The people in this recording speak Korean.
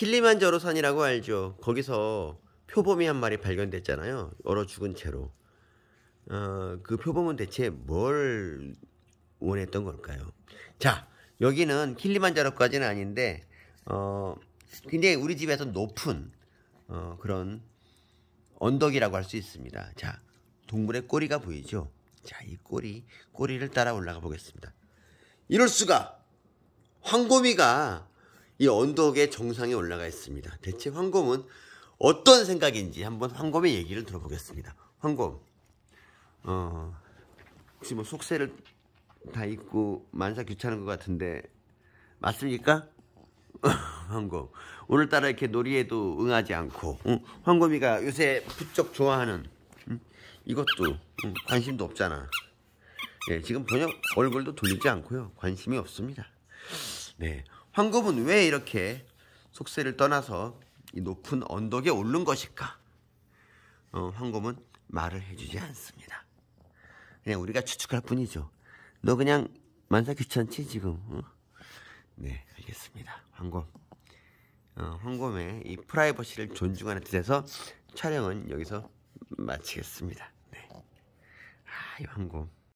킬리만자로 산이라고 알죠. 거기서 표범이 한 마리 발견됐잖아요. 얼어 죽은 채로. 어, 그 표범은 대체 뭘 원했던 걸까요? 자, 여기는 킬리만자로까지는 아닌데 어, 굉장히 우리 집에서 높은 어, 그런 언덕이라고 할 수 있습니다. 자, 동물의 꼬리가 보이죠? 자, 이 꼬리, 꼬리를 따라 올라가 보겠습니다. 이럴 수가! 황곰미가 이 언덕의 정상에 올라가 있습니다. 대체 황곰은 어떤 생각인지 한번 황곰의 얘기를 들어보겠습니다. 황곰, 어, 혹시 뭐 속세를 다 입고 만사 귀찮은 것 같은데 맞습니까? 황곰 오늘따라 이렇게 놀이에도 응하지 않고 응? 황곰이가 요새 부쩍 좋아하는 응? 이것도 응? 관심도 없잖아 예, 지금 번역 얼굴도 돌리지 않고요 관심이 없습니다 네 황급은 왜 이렇게 속세를 떠나서 이 높은 언덕에 오른 것일까? 어, 황급은 말을 해주지 않습니다. 그냥 우리가 추측할 뿐이죠. 너 그냥 만사 귀찮지 지금? 어? 네, 알겠습니다. 황검. 어, 황검의 이 프라이버시를 존중하는 뜻에서 촬영은 여기서 마치겠습니다. 네. 아, 이 황검.